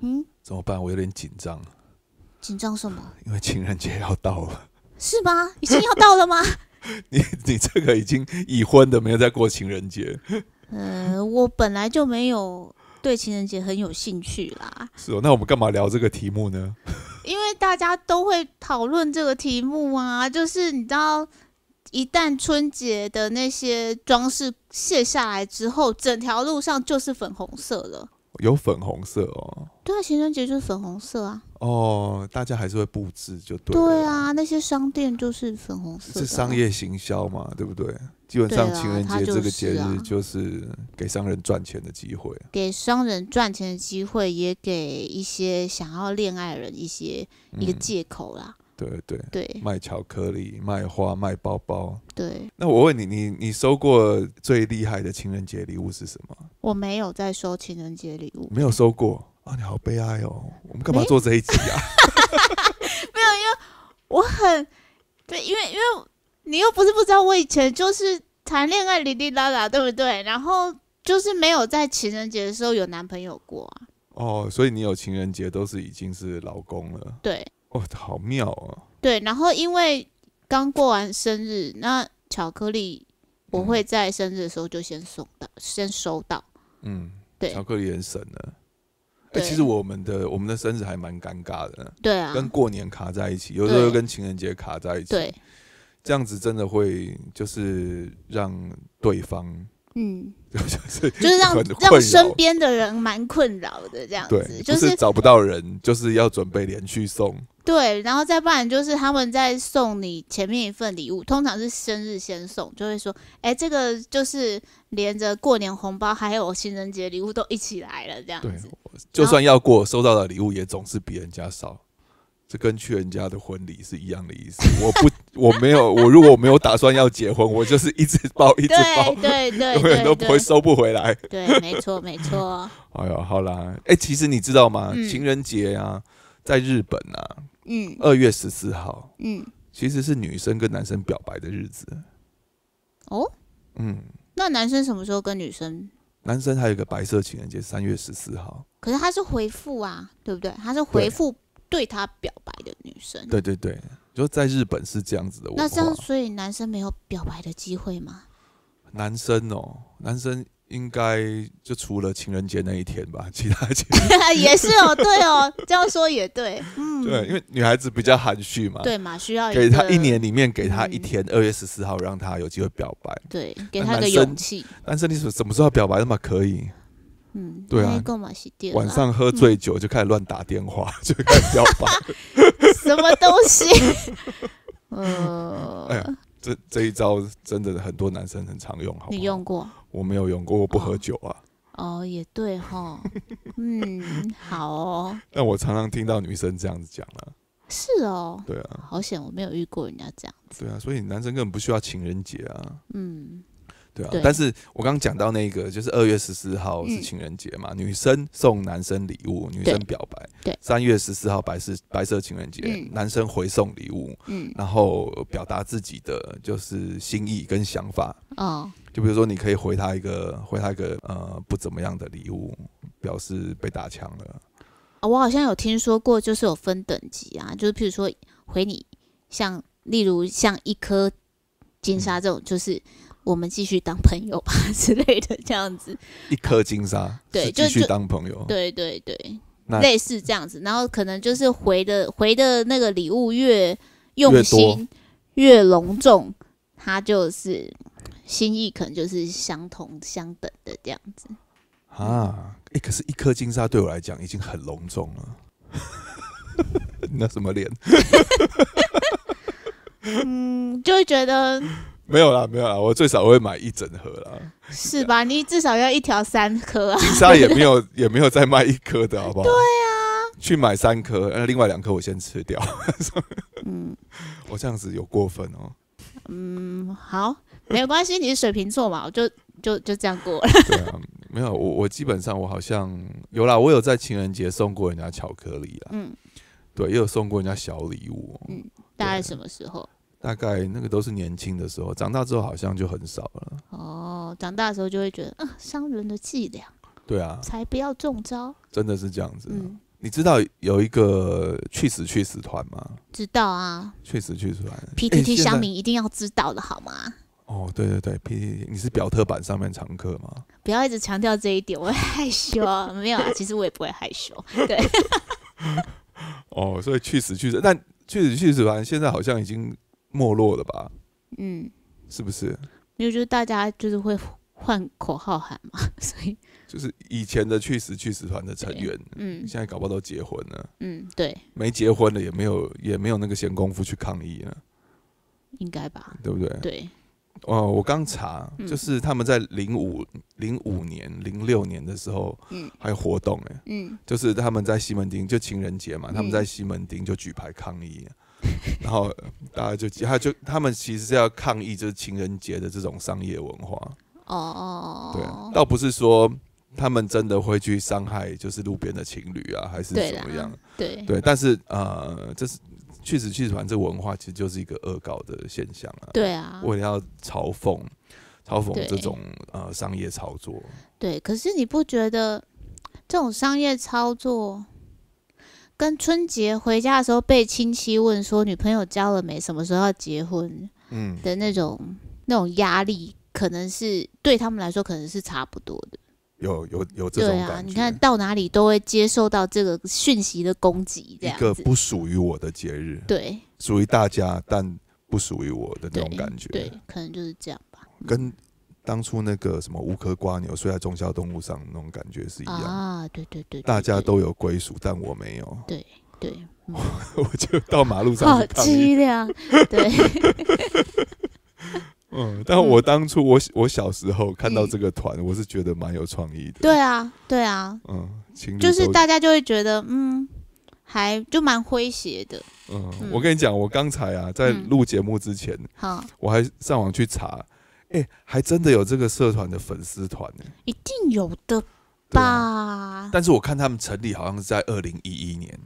嗯，怎么办？我有点紧张。紧张什么？因为情人节要到了。是吗？已经要到了吗？你你这个已经已婚的，没有在过情人节。呃，我本来就没有对情人节很有兴趣啦。是哦，那我们干嘛聊这个题目呢？因为大家都会讨论这个题目啊，就是你知道，一旦春节的那些装饰卸下来之后，整条路上就是粉红色了。有粉红色哦，对啊，情人节就是粉红色啊。哦，大家还是会布置，就对。对啊，那些商店就是粉红色，是商业行销嘛，对不对？基本上情人节这个节日就是给商人赚钱的机会，给商人赚钱的机会，也给一些想要恋爱的人一些一个借口啦。对对对，卖巧克力、卖花、卖包包。对，那我问你，你你收过最厉害的情人节礼物是什么？我没有在收情人节礼物，没有收过啊！你好悲哀哦，我们干嘛做这一集啊？没有，因为我很对，因为因为你又不是不知道，我以前就是谈恋爱哩哩啦啦，对不对？然后就是没有在情人节的时候有男朋友过啊。哦，所以你有情人节都是已经是老公了。对。哦，好妙啊。对，然后因为刚过完生日，那巧克力我会在生日的时候就先送到，先收到。嗯，对，巧克力很省的。哎，其实我们的我们的生日还蛮尴尬的，对啊，跟过年卡在一起，有时候又跟情人节卡在一起，对，这样子真的会就是让对方嗯。就是就是让让身边的人蛮困扰的这样子，就是找不到人，就是要准备连续送。对，然后再不然就是他们在送你前面一份礼物，通常是生日先送，就会说，哎，这个就是连着过年红包还有情人节礼物都一起来了这样子。就算要过，收到的礼物也总是比人家少。跟去人家的婚礼是一样的意思。我不，我没有，我如果没有打算要结婚，我就是一直包，一直包，永远都不会收不回来。对，没错，没错。哎呦，好啦，哎，其实你知道吗？情人节啊，在日本啊，嗯，二月十四号，嗯，其实是女生跟男生表白的日子。哦，嗯。那男生什么时候跟女生？男生还有一个白色情人节，三月十四号。可是他是回复啊，对不对？他是回复。对他表白的女生，对对对，就在日本是这样子的。那这样，所以男生没有表白的机会吗？男生哦，男生应该就除了情人节那一天吧，其他情 也是哦，对哦，这样说也对，嗯，对，因为女孩子比较含蓄嘛，对嘛，需要给他一年里面给他一天，二月十四号让他有机会表白，对，给他个勇气。男生，你什什么时候表白的嘛？可以。嗯，对啊，晚上喝醉酒就开始乱打电话，就开始要饭。什么东西？呃，哎呀，这这一招真的很多男生很常用，好，你用过？我没有用过，我不喝酒啊。哦，也对哈。嗯，好哦。那我常常听到女生这样子讲了。是哦。对啊。好险，我没有遇过人家这样子。对啊，所以男生根本不需要情人节啊。嗯。对啊，但是我刚刚讲到那个，就是二月十四号是情人节嘛，女生送男生礼物，女生表白。对，三月十四号白色白色情人节，男生回送礼物，嗯，然后表达自己的就是心意跟想法哦，就比如说，你可以回他一个，回他一个呃不怎么样的礼物，表示被打枪了。啊，我好像有听说过，就是有分等级啊，就是譬如说回你，像例如像一颗金沙这种，就是。我们继续当朋友吧 之类的，这样子。一颗金沙，对，继续当朋友。对对对，类似这样子。然后可能就是回的回的那个礼物越用心、越隆重，他就是心意可能就是相同相等的这样子。啊，哎，可是，一颗金沙对我来讲已经很隆重了。那什么脸？嗯，就会觉得。没有啦，没有啦，我最少会买一整盒啦。是吧？你至少要一条三颗。金沙也没有，也没有再卖一颗的，好不好？对啊。去买三颗，那另外两颗我先吃掉。嗯，我这样子有过分哦。嗯，好，没有关系，你是水瓶座嘛，我就就就这样过了。对啊，没有我，我基本上我好像有啦，我有在情人节送过人家巧克力啦。嗯，对，也有送过人家小礼物。嗯，大概什么时候？大概那个都是年轻的时候，长大之后好像就很少了。哦，长大的时候就会觉得啊，商人的伎俩。对啊，才不要中招，真的是这样子。嗯，你知道有一个去死去死团吗？知道啊，去死去死团。p t t 乡民一定要知道的好吗？哦，对对对 p t t 你是表特版上面常客吗？不要一直强调这一点，我害羞。没有啊，其实我也不会害羞。对。哦，所以去死去死，但去死去死团现在好像已经。没落了吧？嗯，是不是？因为就是大家就是会换口号喊嘛，所以就是以前的去死去死团的成员，嗯，现在搞不好都结婚了。嗯，对。没结婚的也没有也没有那个闲工夫去抗议了，应该吧？对不对？对。哦，我刚查，就是他们在零五零五年、零六年的时候，嗯，还有活动哎，嗯，就是他们在西门町，就情人节嘛，他们在西门町就举牌抗议。然后大家就，他就他们其实是要抗议，就是情人节的这种商业文化。哦哦哦，对，倒不是说他们真的会去伤害，就是路边的情侣啊，还是怎么样？对对，但是呃，这是确实去实，反正文化其实就是一个恶搞的现象啊。对啊，为了要嘲讽嘲讽这种呃商业操作。对，可是你不觉得这种商业操作？跟春节回家的时候被亲戚问说女朋友交了没，什么时候要结婚，嗯的那种那种压力，可能是对他们来说可能是差不多的。有有有这种感觉，你看到哪里都会接受到这个讯息的攻击，这样一个不属于我的节日，对，属于大家但不属于我的那种感觉，对，可能就是这样吧。跟。当初那个什么乌壳瓜牛睡在中小动物上，那种感觉是一样啊，对对对，大家都有归属，但我没有，对对，我就到马路上好凄凉，对，嗯，但我当初我我小时候看到这个团，我是觉得蛮有创意的，对啊对啊，嗯，就是大家就会觉得嗯，还就蛮诙谐的，嗯，我跟你讲，我刚才啊在录节目之前，好，我还上网去查。哎，还真的有这个社团的粉丝团呢，一定有的吧？但是我看他们成立好像是在二零一一年，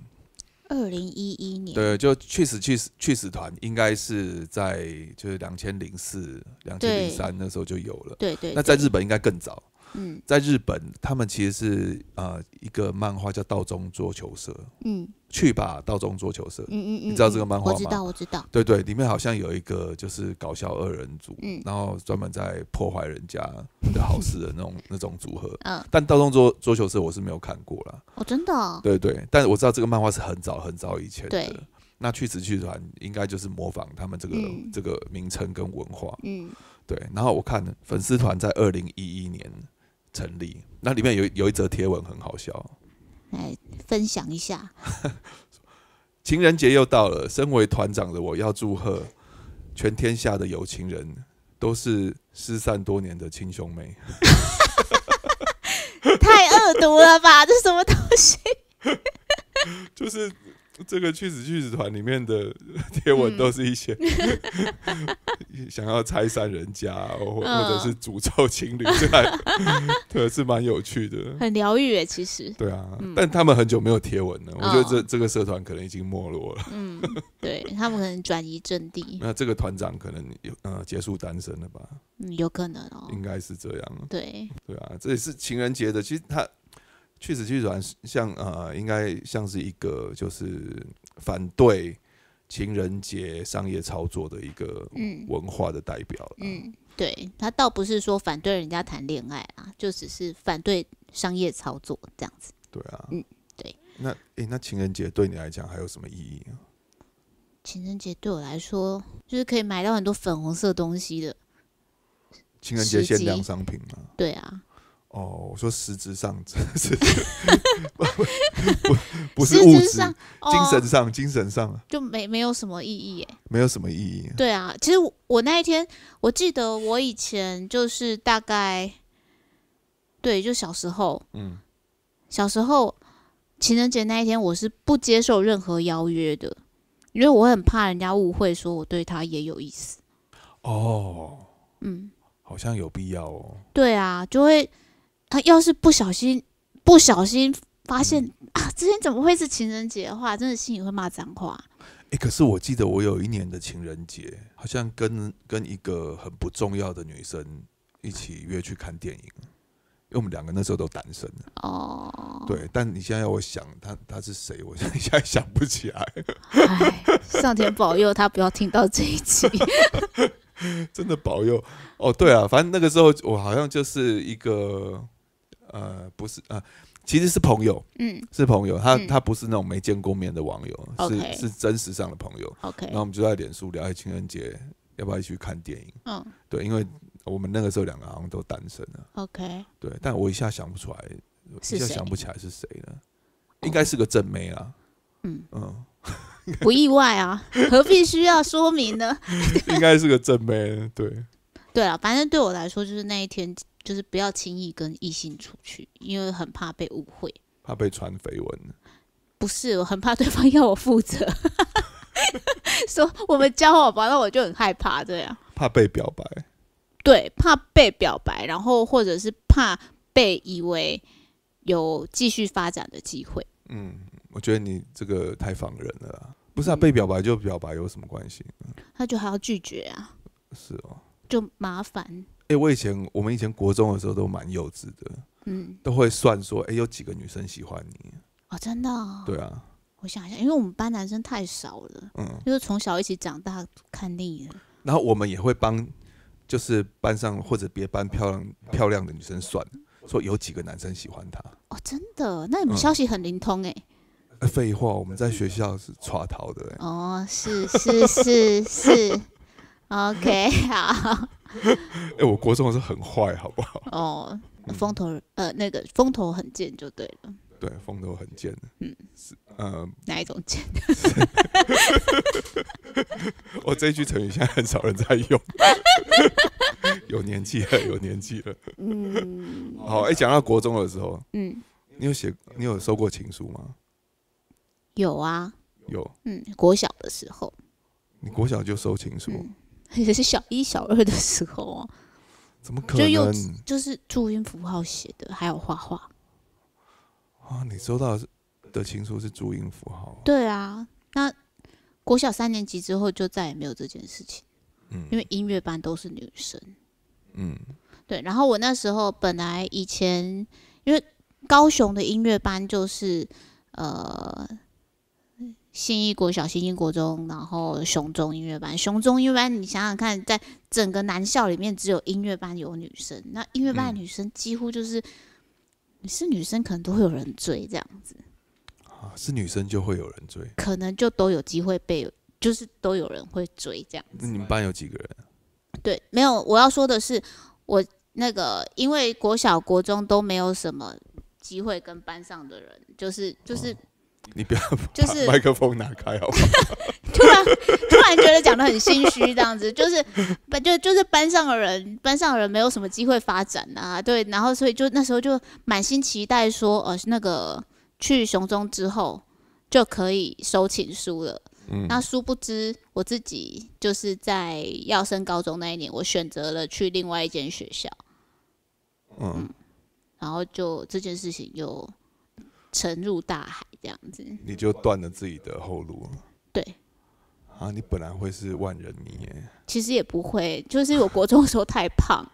二零一一年，对，就去死去死去死团应该是在就是两千零四、两千零三那时候就有了，对对。那在日本应该更早。嗯，在日本，他们其实是啊一个漫画叫《道中桌球社》，嗯，去吧《道中桌球社》，嗯嗯嗯，你知道这个漫画吗？我知道，我知道。对对，里面好像有一个就是搞笑二人组，嗯，然后专门在破坏人家的好事的那种 那种组合。嗯，但《道中桌桌球社》我是没有看过了。哦，真的？对对，但是我知道这个漫画是很早很早以前的。那去词去团应该就是模仿他们这个这个名称跟文化。嗯，对，然后我看粉丝团在二零一一年。成立那里面有有一则贴文很好笑，来分享一下。情人节又到了，身为团长的我要祝贺全天下的有情人都是失散多年的亲兄妹。太恶毒了吧？这什么东西？就是。这个去死去死团里面的贴文都是一些 想要拆散人家，或或者是诅咒情侣这类可是蛮有趣的。很疗愈诶，其实。对啊，但他们很久没有贴文了，我觉得这这个社团可能已经没落了。嗯，对他们可能转移阵地。那这个团长可能有呃结束单身了吧？有可能哦，应该是这样。对对啊，这也是情人节的，其实他。去死去软，像呃，应该像是一个就是反对情人节商业操作的一个文化的代表了。嗯，对他倒不是说反对人家谈恋爱啦，就只是反对商业操作这样子。对啊，嗯，对。那诶，那情人节对你来讲还有什么意义啊？情人节对我来说，就是可以买到很多粉红色东西的。情人节限量商品嘛？对啊。哦，我说实质上 是，不不是物质，精神上，精神上就没没有什么意义诶，没有什么意义。对啊，其实我那一天，我记得我以前就是大概，对，就小时候，嗯，小时候情人节那一天，我是不接受任何邀约的，因为我很怕人家误会说我对他也有意思。哦，嗯，好像有必要哦。对啊，就会。他要是不小心、不小心发现啊，之前怎么会是情人节的话，真的心里会骂脏话。哎，可是我记得我有一年的情人节，好像跟跟一个很不重要的女生一起约去看电影，因为我们两个那时候都单身。哦，对，但你现在要我想他，他是谁？我现 在现在想不起来。哎，上天保佑他不要听到这一集。真的保佑。哦，对啊，反正那个时候我好像就是一个。呃，不是啊，其实是朋友，嗯，是朋友。他他不是那种没见过面的网友，是是真实上的朋友。OK，那我们就在脸书聊，哎，情人节要不要一起去看电影？嗯，对，因为我们那个时候两个好像都单身了。OK，对，但我一下想不出来，一下想不起来是谁了。应该是个正妹啊。嗯嗯，不意外啊，何必需要说明呢？应该是个正妹，对。对啊，反正对我来说，就是那一天。就是不要轻易跟异性出去，因为很怕被误会，怕被传绯闻。不是，我很怕对方要我负责，说我们交往吧，那我就很害怕这样。怕被表白？对，怕被表白，然后或者是怕被以为有继续发展的机会。嗯，我觉得你这个太防人了，不是啊？被表白就表白有什么关系？他就还要拒绝啊？是哦，就麻烦。哎，我以前我们以前国中的时候都蛮幼稚的，嗯，都会算说，哎，有几个女生喜欢你哦，真的？对啊，我想一下，因为我们班男生太少了，嗯，就是从小一起长大看腻了。然后我们也会帮，就是班上或者别班漂亮漂亮的女生算，说有几个男生喜欢她哦，真的？那你们消息很灵通哎。废话，我们在学校是抓 逃的。哦，是是是是。OK，好。哎，我国中是很坏，好不好？哦，风头，呃，那个风头很贱就对了。对，风头很贱。嗯，是呃。哪一种贱？我这句成语现在很少人在用。有年纪了，有年纪了。嗯。好，哎，讲到国中的时候，嗯，你有写，你有收过情书吗？有啊。有。嗯，国小的时候。你国小就收情书？也是小一、小二的时候，怎么可能？就是注音符号写的，还有画画。啊，你收到的情书是注音符号？对啊，那国小三年级之后就再也没有这件事情。嗯，因为音乐班都是女生。嗯，对。然后我那时候本来以前，因为高雄的音乐班就是呃。新一国小、新一国中，然后雄中音乐班。雄中音乐班，你想想看，在整个男校里面，只有音乐班有女生。那音乐班女生几乎就是，你是女生，可能都会有人追这样子。啊，是女生就会有人追，可能就都有机会被，就是都有人会追这样子。你们班有几个人？对，没有。我要说的是，我那个因为国小、国中都没有什么机会跟班上的人，就是就是。你不要，就是麦克风拿开，好不？突然，突然觉得讲的很心虚，这样子就是，班 就就是班上的人，班上的人没有什么机会发展啊，对，然后所以就那时候就满心期待说，呃，那个去雄中之后就可以收情书了。嗯，那殊不知我自己就是在要升高中那一年，我选择了去另外一间学校。嗯，然后就这件事情就沉入大海。这样子，你就断了自己的后路。对，啊，你本来会是万人迷耶。其实也不会，就是我国中的时候太胖。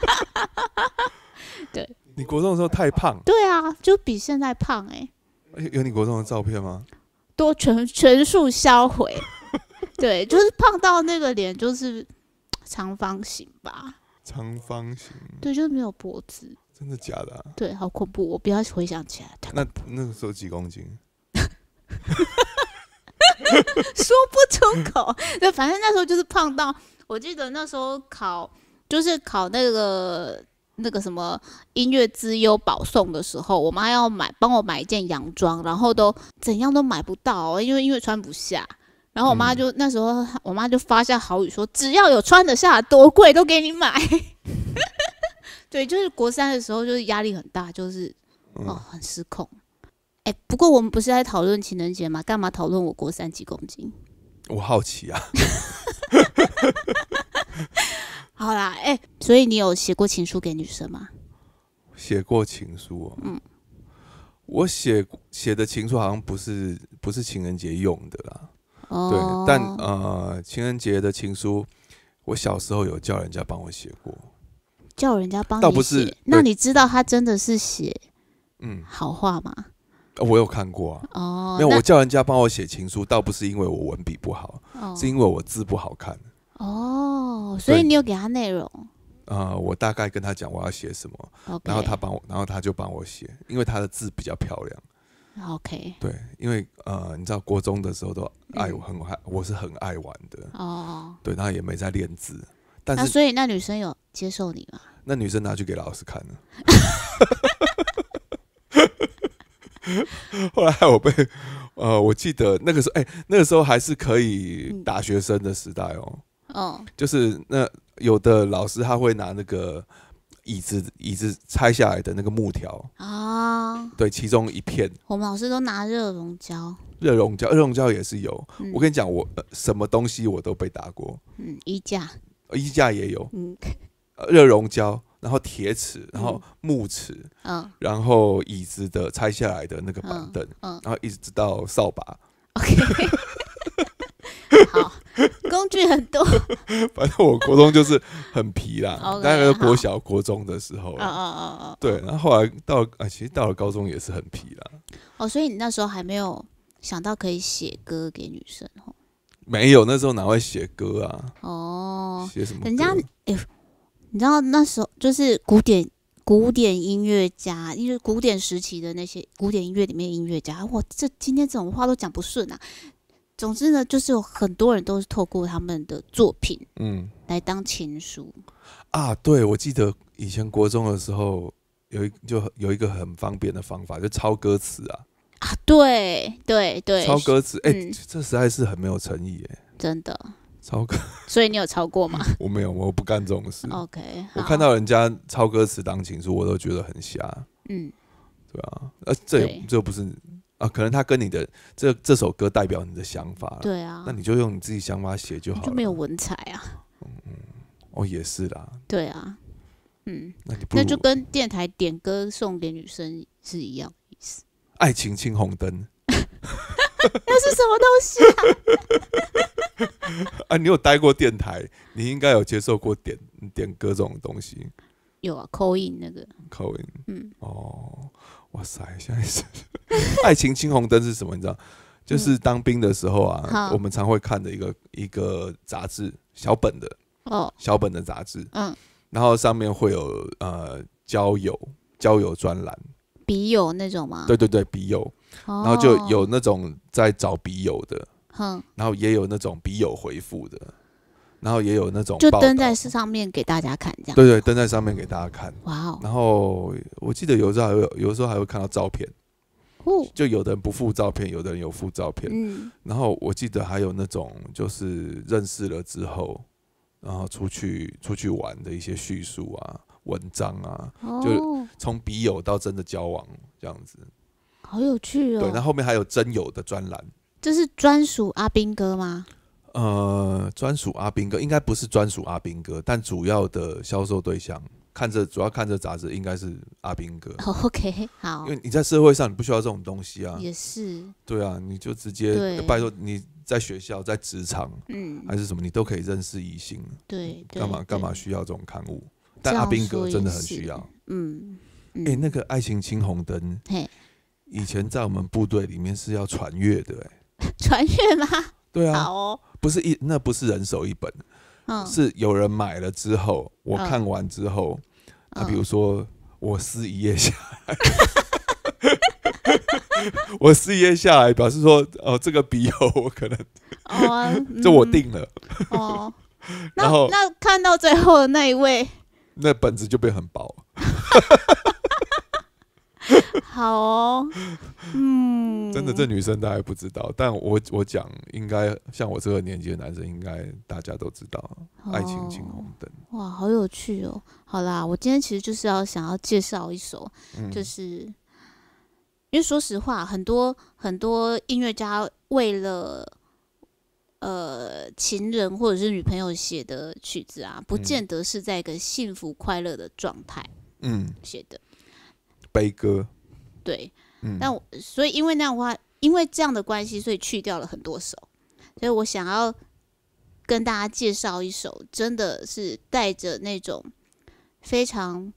对，你国中的时候太胖。对啊，就比现在胖哎。有有你国中的照片吗？都全全数销毁。对，就是胖到那个脸就是长方形吧。长方形。对，就是没有脖子。真的假的？对，好恐怖，我不要回想起来。那那个时候几公斤？说不出口。那 反正那时候就是胖到，我记得那时候考，就是考那个那个什么音乐之优保送的时候，我妈要买帮我买一件洋装，然后都怎样都买不到，因为因为穿不下。然后我妈就那时候，我妈就发下豪语说：“只要有穿得下，多贵都给你买。”对，就是国三的时候，就是压力很大，就是哦，很失控。哎，不过我们不是在讨论情人节吗？干嘛讨论我国三几公斤？我好奇啊。好啦，哎，所以你有写过情书给女生吗？写过情书，嗯，我写写的情书好像不是不是情人节用的啦。哦，对，但呃，情人节的情书，我小时候有叫人家帮我写过。叫人家帮你写，那你知道他真的是写嗯好话吗？我有看过啊。哦，那我叫人家帮我写情书，倒不是因为我文笔不好，是因为我字不好看。哦，所以你有给他内容？呃，我大概跟他讲我要写什么，然后他帮我，然后他就帮我写，因为他的字比较漂亮。OK，对，因为呃，你知道国中的时候都爱我很爱，我是很爱玩的。哦，对，那也没在练字。但是所以那女生有接受你吗？那女生拿去给老师看了，后来我被呃，我记得那个时候，哎，那个时候还是可以打学生的时代哦。嗯，就是那有的老师他会拿那个椅子，椅子拆下来的那个木条啊，对，其中一片。我们老师都拿热熔胶，热熔胶，热熔胶也是有。我跟你讲，我什么东西我都被打过。嗯，衣架，衣架也有。嗯。热熔胶，然后铁尺，然后木尺，嗯，然后椅子的拆下来的那个板凳，嗯，然后一直到扫把，OK，好，工具很多。反正我国中就是很皮啦，大概国小、国中的时候，啊啊啊啊，对，然后后来到啊，其实到了高中也是很皮啦。哦，所以你那时候还没有想到可以写歌给女生哦？没有，那时候哪会写歌啊？哦，写什么？人家哎。你知道那时候就是古典古典音乐家，因为古典时期的那些古典音乐里面音乐家，哇，这今天怎么话都讲不顺啊！总之呢，就是有很多人都是透过他们的作品，嗯，来当情书啊。对，我记得以前国中的时候，有一就有一个很方便的方法，就抄歌词啊。啊，对对对，抄歌词，哎，这实在是很没有诚意，哎，真的。超歌，所以你有超过吗？我没有，我不干这种事。OK，我看到人家抄歌词当情书，我都觉得很瞎。嗯，对啊，呃，这这不是啊，可能他跟你的这这首歌代表你的想法。对啊，那你就用你自己想法写就好了。就没有文采啊。嗯，哦，也是啦。对啊，嗯，那那就跟电台点歌送给女生是一样意思。爱情红灯，那是什么东西？啊？啊，你有待过电台，你应该有接受过点点歌这种东西。有啊，口音那个口音，嗯，哦，哇塞，现在是 爱情青红灯是什么？你知道，就是当兵的时候啊，我们常会看的一个一个杂志小本的哦，小本的杂志，嗯，然后上面会有呃交友交友专栏，笔友那种吗？对对对，笔友，然后就有那种在找笔友的。然后也有那种笔友回复的，然后也有那种就登在上面给大家看这样，对对，登在上面给大家看。哇！然后我记得有时候还有，有时候还会看到照片，就有的人不附照片，有的人有附照片。嗯，然后我记得还有那种就是认识了之后，然后出去出去玩的一些叙述啊、文章啊，就从笔友到真的交往这样子，好有趣哦。对，然后后面还有真友的专栏。这是专属阿兵哥吗？呃，专属阿兵哥应该不是专属阿兵哥，但主要的销售对象，看着主要看着杂志，应该是阿兵哥。OK，好，因为你在社会上你不需要这种东西啊。也是。对啊，你就直接拜托你在学校、在职场，嗯，还是什么，你都可以认识异性。对。干嘛干嘛需要这种刊物？但阿兵哥真的很需要。嗯。哎，那个《爱情青红灯》，嘿，以前在我们部队里面是要传阅的。传 阅吗？对啊，不是一那不是人手一本，是有人买了之后，我看完之后，比如说我撕一页下来，我撕一页下来，表示说哦，这个笔友我可能哦，这我定了哦。然后那看到最后的那一位，那本子就变很薄。好哦，嗯，真的，这女生大概不知道，但我我讲，应该像我这个年纪的男生，应该大家都知道《爱情青红灯》。哇，好有趣哦！好啦，我今天其实就是要想要介绍一首，就是因为说实话，很多很多音乐家为了呃情人或者是女朋友写的曲子啊，不见得是在一个幸福快乐的状态，嗯，写的。悲歌，对，嗯，但我所以因为那样的话，因为这样的关系，所以去掉了很多首，所以我想要跟大家介绍一首，真的是带着那种非常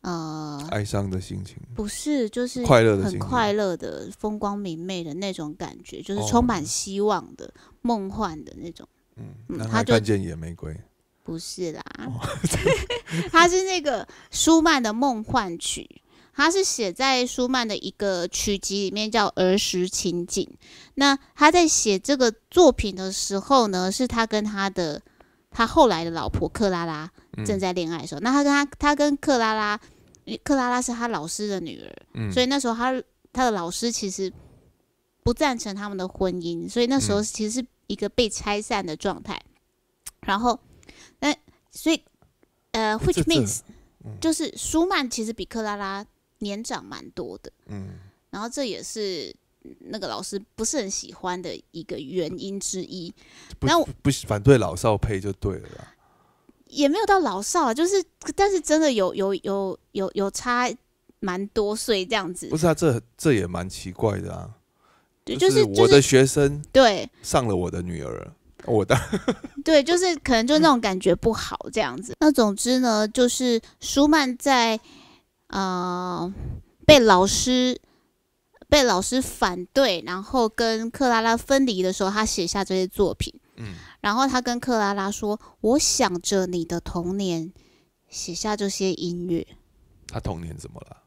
呃哀伤的心情，不是，就是快乐的、很快乐的、风光明媚的那种感觉，就是充满希望的、梦幻的那种。嗯他就看见野玫瑰，不是啦，他是那个舒曼的《梦幻曲》。他是写在舒曼的一个曲集里面，叫《儿时情景》。那他在写这个作品的时候呢，是他跟他的他后来的老婆克拉拉正在恋爱的时候。那他跟他他跟克拉拉，克拉拉是他老师的女儿，所以那时候他他的老师其实不赞成他们的婚姻，所以那时候其实是一个被拆散的状态。然后，那所以呃，which means 就是舒曼其实比克拉拉。年长蛮多的，嗯，然后这也是那个老师不是很喜欢的一个原因之一。然后不反对老少配就对了，也没有到老少啊，就是但是真的有有有有有差蛮多岁这样子。不是啊，这这也蛮奇怪的啊，就是我的学生对上了我的女儿，我的 对就是可能就那种感觉不好这样子。那总之呢，就是舒曼在。呃，被老师被老师反对，然后跟克拉拉分离的时候，他写下这些作品。嗯，然后他跟克拉拉说：“我想着你的童年，写下这些音乐。”他童年怎么了？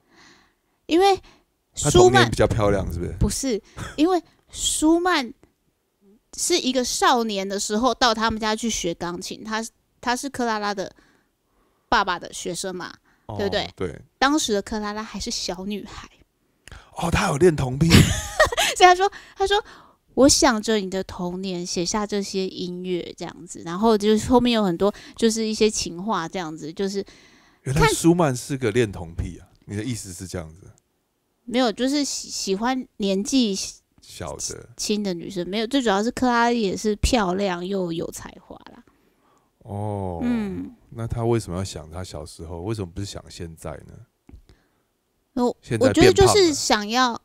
因为舒曼比较漂亮，是不是？不是，因为舒曼是一个少年的时候到他们家去学钢琴，他他是克拉拉的爸爸的学生嘛。对不对？对，当时的克拉拉还是小女孩。哦，她有恋童癖，所以她说：“她说我想着你的童年，写下这些音乐这样子，然后就是后面有很多就是一些情话这样子，就是原来舒曼是个恋童癖啊？你的意思是这样子？没有，就是喜喜欢年纪小的、轻的女生，没有，最主要是克拉也是漂亮又有才华啦。哦，嗯。”那他为什么要想他小时候？为什么不是想现在呢？我我觉得就是想要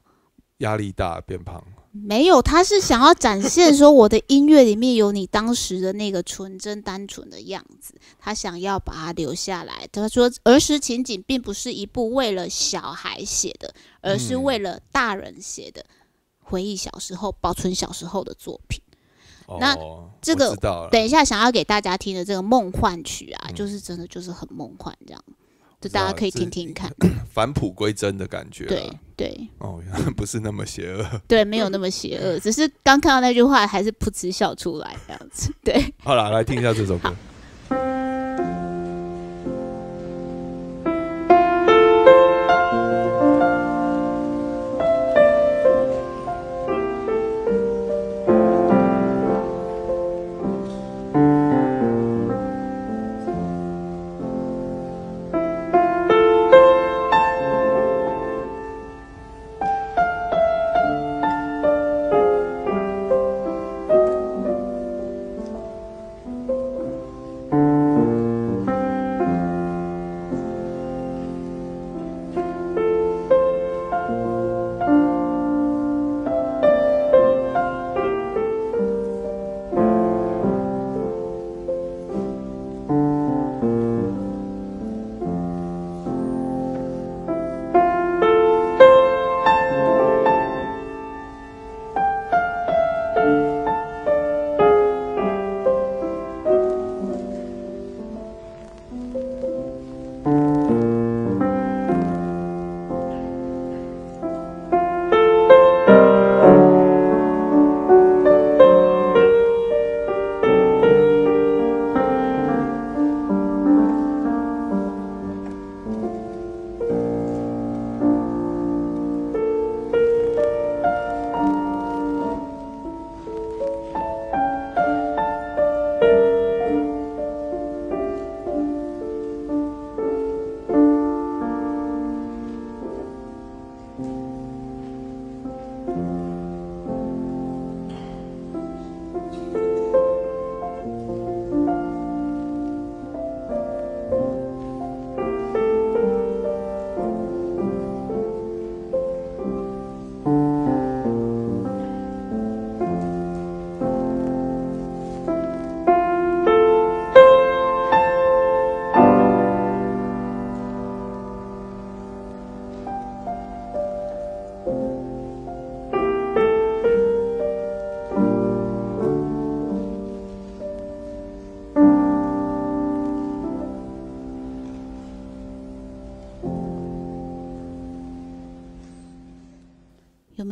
压力大变胖，没有，他是想要展现说我的音乐里面有你当时的那个纯真单纯的样子，他想要把它留下来。他说儿时情景并不是一部为了小孩写的，而是为了大人写的回忆小时候、保存小时候的作品。那这个等一下想要给大家听的这个梦幻曲啊，就是真的就是很梦幻这样，就大家可以听听看，返璞归真的感觉。对对，哦，不是那么邪恶。对，没有那么邪恶，只是刚看到那句话还是噗嗤笑出来这样子。对，好了，来听一下这首歌。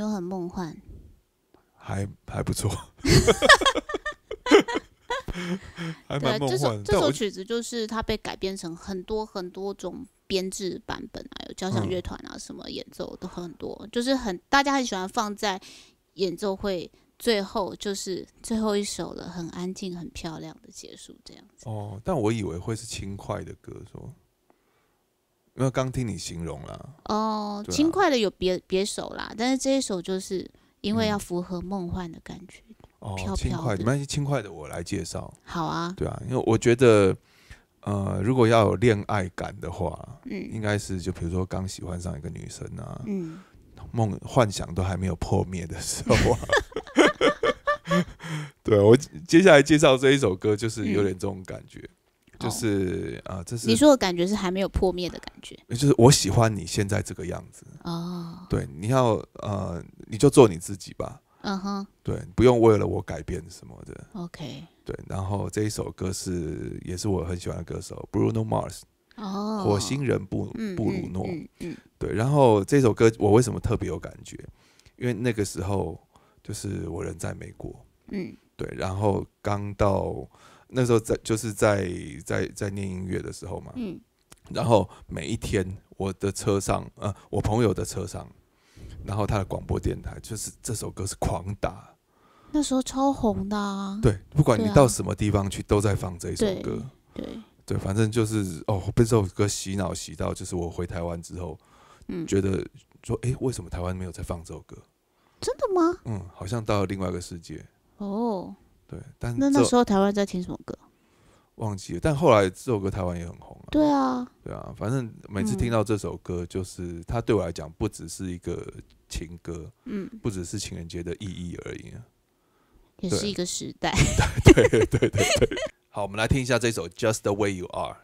有很梦幻，还还不错。对，这首曲子就是它被改编成很多很多种编制版本啊，有交响乐团啊，什么演奏都很多，就是很大家很喜欢放在演奏会最后，就是最后一首了，很安静、很漂亮的结束这样子。哦，但我以为会是轻快的歌，是因为刚听你形容了哦，轻快的有别别首啦，但是这一首就是因为要符合梦幻的感觉，轻快没关系，轻快的我来介绍，好啊，对啊，因为我觉得，呃，如果要有恋爱感的话，嗯，应该是就比如说刚喜欢上一个女生啊，嗯，梦幻想都还没有破灭的时候，啊。对我接下来介绍这一首歌就是有点这种感觉。就是啊，这是你说的感觉是还没有破灭的感觉，也就是我喜欢你现在这个样子哦。对，你要呃，你就做你自己吧。嗯哼，对，不用为了我改变什么的。OK。对，然后这一首歌是也是我很喜欢的歌手 Bruno Mars 哦，火星人布布鲁诺。嗯。对，然后这首歌我为什么特别有感觉？因为那个时候就是我人在美国，嗯，对，然后刚到。那时候在就是在在在念音乐的时候嘛，嗯，然后每一天我的车上，呃，我朋友的车上，然后他的广播电台就是这首歌是狂打，那时候超红的，啊对，不管你到什么地方去，都在放这一首歌，对，对，反正就是哦，被这首歌洗脑洗到，就是我回台湾之后，嗯，觉得说，哎，为什么台湾没有在放这首歌？真的吗？嗯，好像到了另外一个世界哦。对，但那那时候台湾在听什么歌？忘记了。但后来这首歌台湾也很红啊。对啊，对啊，反正每次听到这首歌，就是它对我来讲不只是一个情歌，嗯，不只是情人节的意义而已，也是一个时代。对对对对。好，我们来听一下这首《Just the Way You Are》。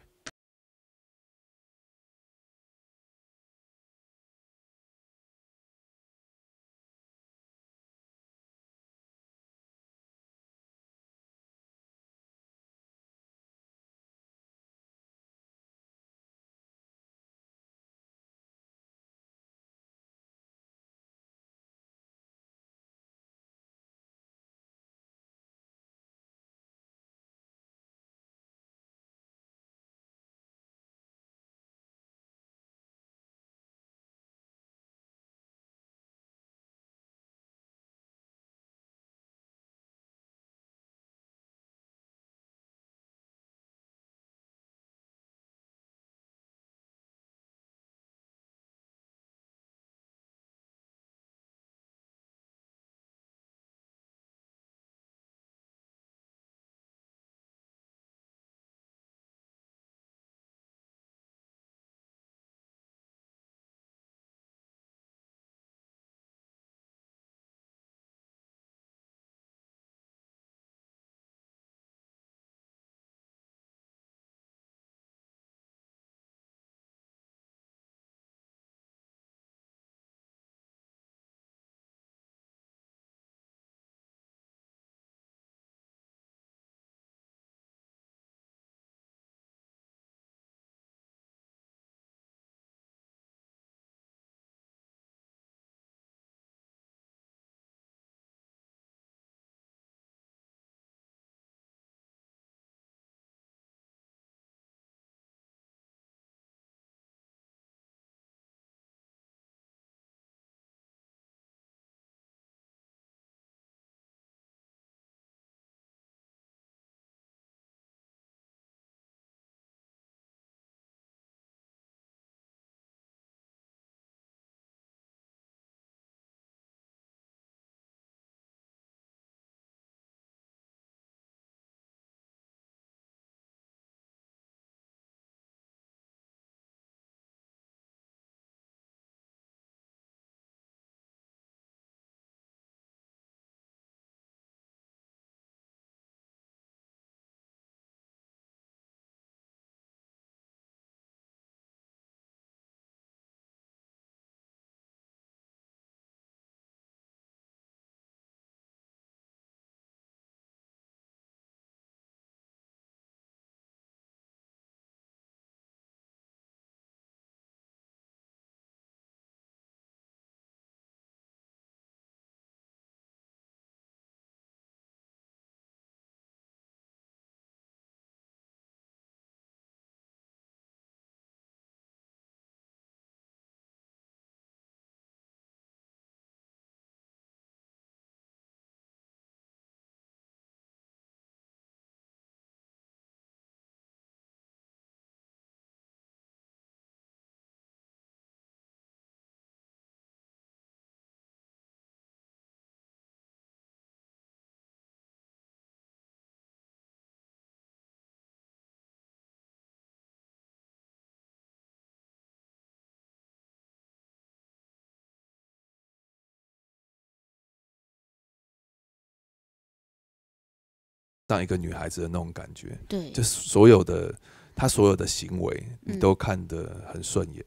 当一个女孩子的那种感觉，对，就所有的她所有的行为，你都看得很顺眼，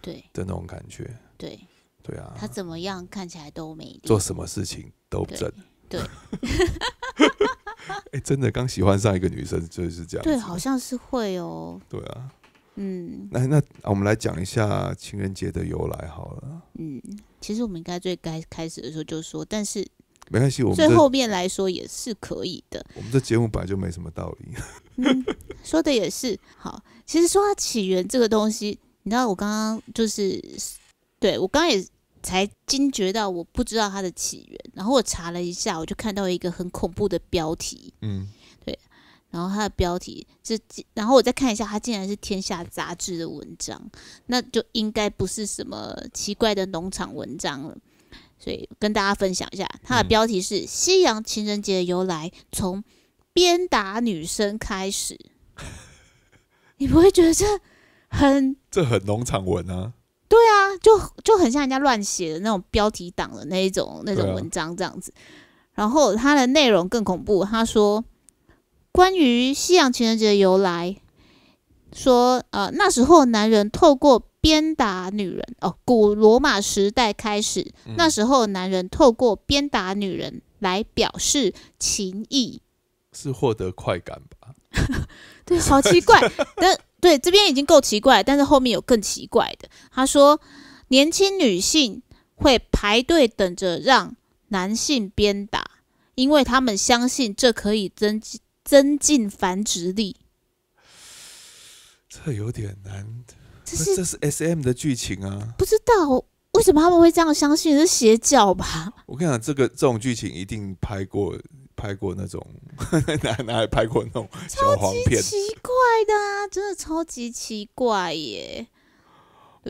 对的那种感觉，对，对啊，她怎么样看起来都美，做什么事情都正，对，哎，真的刚喜欢上一个女生就是这样，对，好像是会哦，对啊，嗯，那那我们来讲一下情人节的由来好了，嗯，其实我们应该最该开始的时候就说，但是。没关系，我们最后面来说也是可以的。我们这节目本来就没什么道理，说的也是好。其实说到起源这个东西，你知道，我刚刚就是对我刚刚也才惊觉到，我不知道它的起源。然后我查了一下，我就看到一个很恐怖的标题，嗯，对。然后它的标题是，然后我再看一下，它竟然是《天下》杂志的文章，那就应该不是什么奇怪的农场文章了。所以跟大家分享一下，它的标题是《西洋情人节的由来：从鞭打女生开始》。你不会觉得这很……这很农场文啊？对啊，就就很像人家乱写的那种标题党的那一种那种文章这样子。然后它的内容更恐怖，他说关于西洋情人节的由来说，呃，那时候男人透过。鞭打女人哦，古罗马时代开始，那时候男人透过鞭打女人来表示情意，是获得快感吧？对，好奇怪。但对这边已经够奇怪，但是后面有更奇怪的。他说，年轻女性会排队等着让男性鞭打，因为他们相信这可以增增进繁殖力。这有点难。这是这是 S M 的剧情啊！不知道为什么他们会这样相信是邪教吧？我跟你讲，这个这种剧情一定拍过，拍过那种哪哪还拍过那种超黄片？奇怪的啊，真的超级奇怪耶！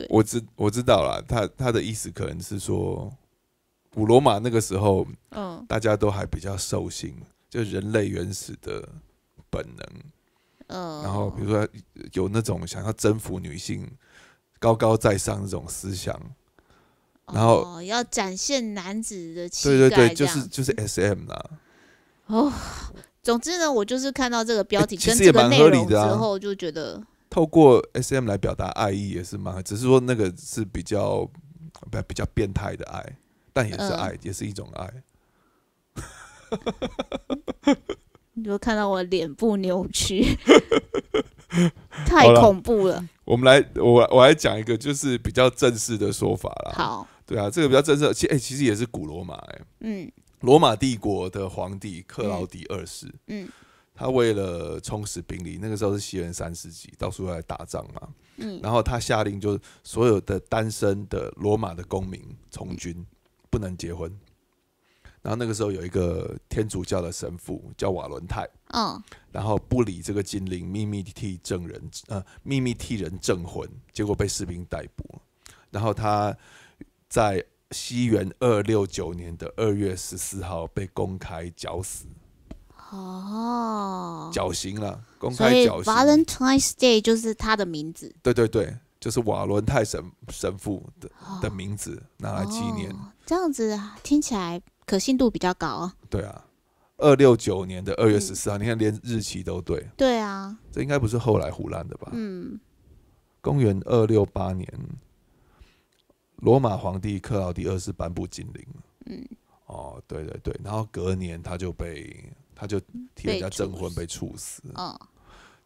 我知我知道了，他他的意思可能是说，古罗马那个时候，嗯，大家都还比较兽性，就人类原始的本能。嗯，然后比如说有那种想要征服女性、高高在上这种思想，然后要展现男子的气概，对对对，就是就是 SM 啦。哦，总之呢，我就是看到这个标题跟这个内容之后，就觉得透过 SM 来表达爱意也是蛮，只是说那个是比较比较变态的爱，但也是爱，也是一种爱。你就看到我脸部扭曲，太恐怖了。我们来，我我来讲一个就是比较正式的说法啦。好，对啊，这个比较正式，其实哎，其实也是古罗马哎，嗯，罗马帝国的皇帝克劳迪二世，嗯，他为了充实兵力，那个时候是西元三世纪，到处在打仗嘛，嗯，然后他下令，就是所有的单身的罗马的公民从军，不能结婚。然后那个时候有一个天主教的神父叫瓦伦泰，嗯，然后不理这个禁令，秘密替证人，呃，秘密替人证婚，结果被士兵逮捕。然后他在西元二六九年的二月十四号被公开绞死，哦，绞刑了，公开绞刑。所伦 Valentine's Day 就是他的名字。对对对，就是瓦伦泰神神父的的名字拿来纪念。这样子听起来。可信度比较高哦。对啊，二六九年的二月十四号，你看连日期都对。对啊，这应该不是后来胡乱的吧？嗯，公元二六八年，罗马皇帝克劳迪二世颁布禁令。嗯，哦，对对对，然后隔年他就被他就替人家证婚被处死。哦。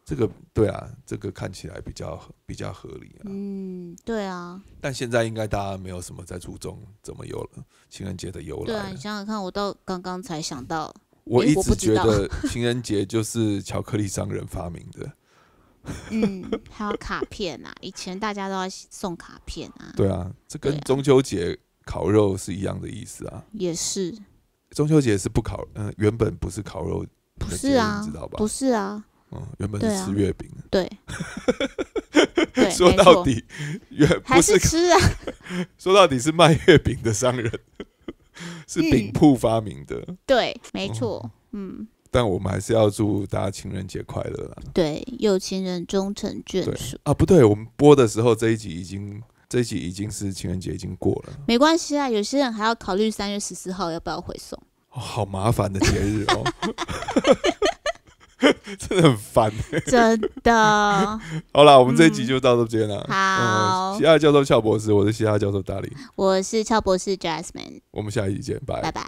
这个对啊，这个看起来比较比较合理啊。嗯，对啊。但现在应该大家没有什么在注重怎么有了情人节的由来。对，想想看，我到刚刚才想到。我一直觉得 情人节就是巧克力商人发明的。嗯，还有卡片啊，以前大家都要送卡片啊。对啊，这跟中秋节烤肉是一样的意思啊。也是。中秋节是不烤，嗯，原本不是烤肉。不是啊，知道吧？不是啊。嗯，原本是吃月饼。对，说到底，月还是吃啊？说到底是卖月饼的商人 是饼铺发明的。对，没错。嗯。但我们还是要祝大家情人节快乐啦。对，有情人终成眷属啊！不对，我们播的时候这一集已经，这一集已经是情人节已经过了。没关系啊，有些人还要考虑三月十四号要不要回送。好麻烦的节日哦。真的很烦，真的。好了，我们这一集就到这边了。好，西哈教授俏博士，我是西哈教授大力，我是俏博士 Jasmine。我们下一集见，拜拜。